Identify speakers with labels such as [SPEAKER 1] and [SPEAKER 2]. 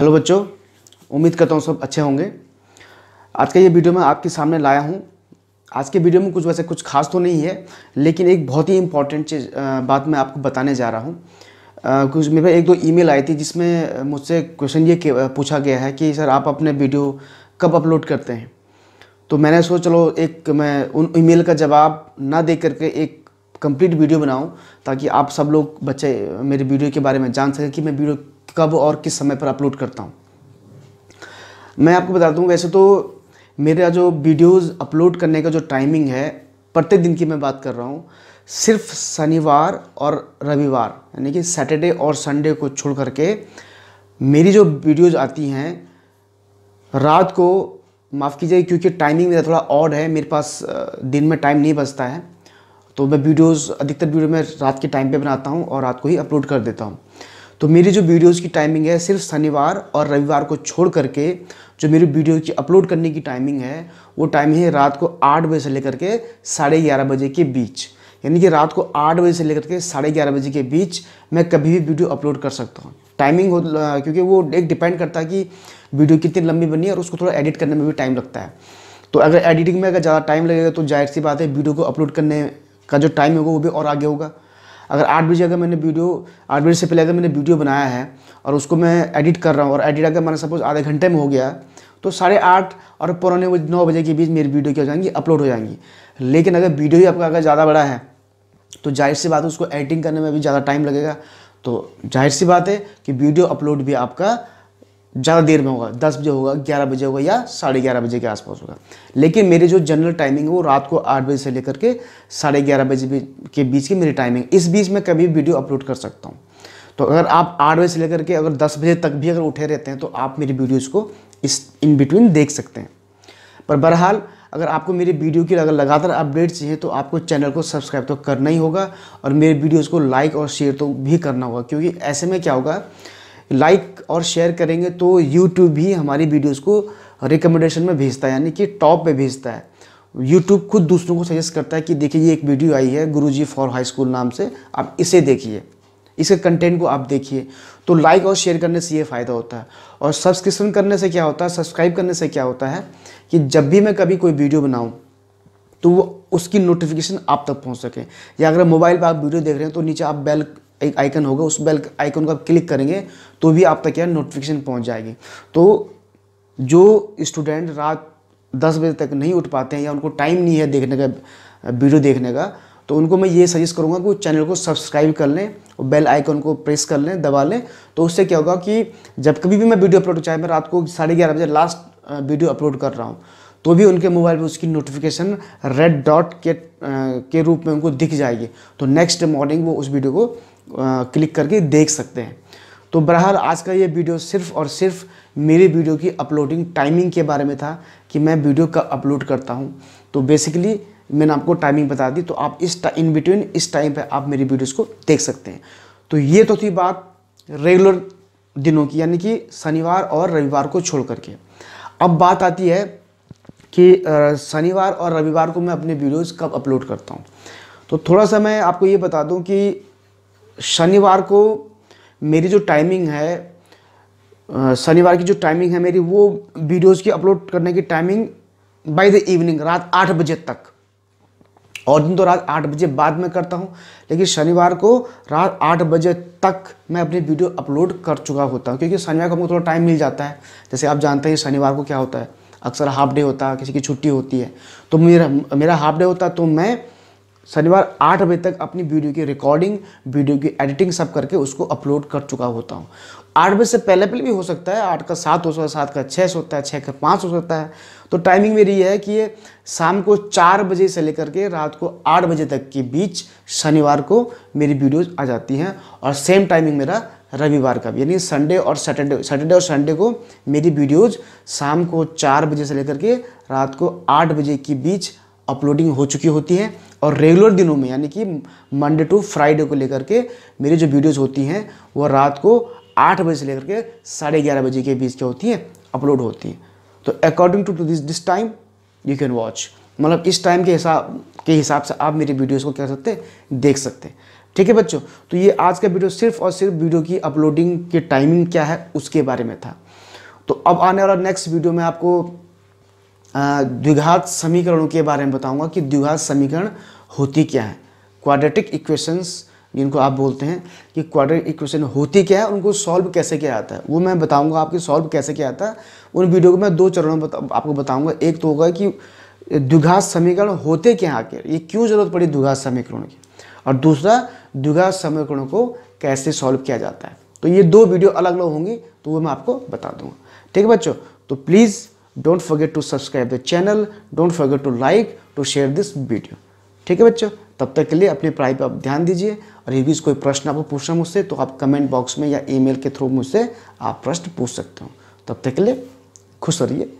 [SPEAKER 1] hello बच्चों उम्मीद करता हूँ सब अच्छे होंगे आज का ये वीडियो मैं आपके सामने लाया हूँ आज के वीडियो में कुछ वैसे कुछ खास तो नहीं है लेकिन एक बहुत ही इम्पोर्टेंट चीज़ बात मैं आपको बताने जा रहा हूँ कुछ मेरे एक दो ईमेल आई थी जिसमें मुझसे क्वेश्चन ये पूछा गया है कि सर आप अपने वीडियो कब अपलोड करते हैं तो मैंने सोचा चलो एक मैं उन ईमेल का जवाब ना दे करके एक कंप्लीट वीडियो बनाऊं ताकि आप सब लोग बच्चे मेरे वीडियो के बारे में जान सकें कि मैं वीडियो कब और किस समय पर अपलोड करता हूँ मैं आपको बता दूँ वैसे तो मेरा जो वीडियोस अपलोड करने का जो टाइमिंग है प्रत्येक दिन की मैं बात कर रहा हूँ सिर्फ शनिवार और रविवार यानी कि सैटरडे और संडे को छोड़ करके मेरी जो वीडियोज़ आती हैं रात को माफ़ कीजिए क्योंकि टाइमिंग मेरा थोड़ा ऑड है मेरे पास दिन में टाइम नहीं बचता है तो मैं वीडियोस अधिकतर वीडियो मैं रात के टाइम पे बनाता हूँ और रात को ही अपलोड कर देता हूँ तो मेरी जो वीडियोस की टाइमिंग है सिर्फ शनिवार और रविवार को छोड़ करके जो मेरी वीडियो की अपलोड करने की टाइमिंग है वो टाइमिंग है रात को आठ बजे से लेकर के साढ़े ग्यारह बजे के बीच यानी कि रात को आठ बजे से लेकर के साढ़े ग्यारह बजे के बीच मैं कभी भी वीडियो अपलोड कर सकता हूँ टाइमिंग हो क्योंकि वो एक डिपेंड करता है कि वीडियो कितनी लंबी बनी है और उसको थोड़ा एडिट करने में भी टाइम लगता है तो अगर एडिटिंग में अगर ज़्यादा टाइम लगेगा तो जाहिर सी बात है वीडियो को अपलोड करने का जो टाइम होगा वो भी और आगे होगा अगर आठ बजे अगर मैंने वीडियो आठ बजे से पहले अगर मैंने वीडियो बनाया है और उसको मैं एडिट कर रहा हूँ और एडिट अगर मैंने सपोज आधे घंटे में हो गया तो साढ़े आठ और पौने नौ बजे के बीच मेरी वीडियो क्या हो जाएंगी अपलोड हो जाएंगी लेकिन अगर वीडियो ही आपका अगर ज़्यादा बड़ा है तो जाहिर सी बात है उसको एडिटिंग करने में भी ज़्यादा टाइम लगेगा तो जाहिर सी बात है कि वीडियो अपलोड भी आपका ज़्यादा देर में होगा दस बजे होगा ग्यारह बजे होगा या साढ़े ग्यारह बजे के आसपास होगा लेकिन मेरी जो जनरल टाइमिंग है वो रात को आठ बजे से लेकर के साढ़े ग्यारह बजे के बीच की मेरी टाइमिंग इस बीच में कभी वीडियो अपलोड कर सकता हूँ तो अगर आप आठ बजे से लेकर के अगर दस बजे तक भी अगर उठे रहते हैं तो आप मेरी वीडियोज़ को इस इन बिटवीन देख सकते हैं पर बहरहाल अगर आपको मेरी वीडियो की अगर लगातार अपडेट चाहिए तो आपको चैनल को सब्सक्राइब तो करना ही होगा और मेरे वीडियोज़ को लाइक और शेयर तो भी करना होगा क्योंकि ऐसे में क्या होगा लाइक और शेयर करेंगे तो यूट्यूब भी हमारी वीडियोस को रिकमेंडेशन में भेजता है यानी कि टॉप पे भेजता है यूट्यूब खुद दूसरों को सजेस्ट करता है कि देखिए ये एक वीडियो आई है गुरुजी फॉर हाई स्कूल नाम से आप इसे देखिए इसके कंटेंट को आप देखिए तो लाइक और शेयर करने से ये फ़ायदा होता है और सब्सक्रिप्शन करने से क्या होता है सब्सक्राइब करने से क्या होता है कि जब भी मैं कभी कोई वीडियो बनाऊँ तो वो उसकी नोटिफिकेशन आप तक पहुँच सके या अगर मोबाइल पर आप वीडियो देख रहे हैं तो नीचे आप बेल एक आइकन होगा उस बेल आइकन को आप क्लिक करेंगे तो भी आप तक यह नोटिफिकेशन पहुंच जाएगी तो जो स्टूडेंट रात दस बजे तक नहीं उठ पाते हैं या उनको टाइम नहीं है देखने का वीडियो देखने का तो उनको मैं ये सजेस्ट करूँगा कि चैनल को सब्सक्राइब कर लें और बेल आइकन को प्रेस कर लें दबा लें तो उससे क्या होगा कि जब कभी भी मैं वीडियो अपलोड चाहे मैं रात को साढ़े ग्यारह बजे लास्ट वीडियो अपलोड कर रहा हूँ तो भी उनके मोबाइल पर उसकी नोटिफिकेशन रेड डॉट के आ, के रूप में उनको दिख जाएगी तो नेक्स्ट मॉर्निंग वो उस वीडियो को क्लिक करके देख सकते हैं तो बहरहाल आज का ये वीडियो सिर्फ और सिर्फ मेरी वीडियो की अपलोडिंग टाइमिंग के बारे में था कि मैं वीडियो कब अपलोड करता हूँ तो बेसिकली मैंने आपको टाइमिंग बता दी तो आप इस इन बिटवीन इस टाइम पर आप मेरी वीडियोज़ को देख सकते हैं तो ये तो थी बात रेगुलर दिनों की यानी कि शनिवार और रविवार को छोड़ करके अब बात आती है कि शनिवार और रविवार को मैं अपने वीडियोज़ कब अपलोड करता हूँ तो थोड़ा सा मैं आपको ये बता दूँ कि शनिवार को मेरी जो टाइमिंग है शनिवार की जो टाइमिंग है मेरी वो वीडियोस की अपलोड करने की टाइमिंग बाय द इवनिंग रात आठ बजे तक और दिन तो रात आठ बजे बाद में करता हूँ लेकिन शनिवार को रात आठ बजे तक मैं अपनी वीडियो अपलोड कर चुका होता हूँ क्योंकि शनिवार को हमको थोड़ा टाइम मिल जाता है जैसे आप जानते हैं शनिवार को क्या होता है अक्सर हाफ डे होता है किसी की छुट्टी होती है तो मेरा मेरा हाफ डे होता है तो मैं शनिवार आठ बजे तक अपनी वीडियो की रिकॉर्डिंग वीडियो की एडिटिंग सब करके उसको अपलोड कर चुका होता हूँ आठ बजे से पहले पहले भी हो सकता है आठ का सात हो सकता है सात का छः होता है छः का पाँच हो सकता है तो टाइमिंग मेरी ये है कि ये शाम को चार बजे से लेकर के रात को आठ बजे तक के बीच शनिवार को मेरी वीडियोज आ जाती हैं और सेम टाइमिंग मेरा रविवार का भी यानी संडे और सैटरडे सैटरडे और संडे को मेरी वीडियोज शाम को चार बजे से लेकर के रात को आठ बजे के बीच अपलोडिंग हो चुकी होती है और रेगुलर दिनों में यानी कि मंडे टू फ्राइडे को लेकर के मेरी जो वीडियोज़ होती हैं वो रात को आठ बजे से लेकर के साढ़े ग्यारह बजे के बीच क्या होती हैं अपलोड होती हैं तो according to this this time you can watch मतलब इस टाइम के हिसाब के हिसाब से आप मेरी वीडियोज़ को क्या सकते हैं देख सकते हैं ठीक है बच्चों तो ये आज का वीडियो सिर्फ और सिर्फ वीडियो की अपलोडिंग की टाइमिंग क्या है उसके बारे में था तो अब आने वाला नेक्स्ट वीडियो में आपको द्विघात समीकरणों के बारे में बताऊंगा कि द्विघात समीकरण होती क्या है क्वाड्रेटिक इक्वेशंस जिनको आप बोलते हैं कि क्वाड्रेटिक इक्वेशन होती क्या है उनको सॉल्व कैसे किया जाता है वो मैं बताऊंगा आपके सॉल्व कैसे किया जाता है उन वीडियो को मैं दो चरणों में बता, आपको बताऊंगा एक तो होगा कि द्विघात समीकरण होते क्या आखिर ये क्यों जरूरत पड़ी द्विघात समीकरणों की और दूसरा द्विघात समीकरणों को कैसे सॉल्व किया जाता है तो ये दो वीडियो अलग अलग होंगी तो वो मैं आपको बता दूंगा ठीक है बच्चों तो please don't forget to subscribe the channel don't forget to like to share this video ठीक है बच्चों तब तक के लिए अपनी पढ़ाई पर आप ध्यान दीजिए और ये भी कोई प्रश्न आपको पूछना मुझसे तो आप कमेंट बॉक्स में या ईमेल के थ्रू मुझसे आप प्रश्न पूछ सकते हो तब तक के लिए खुश रहिए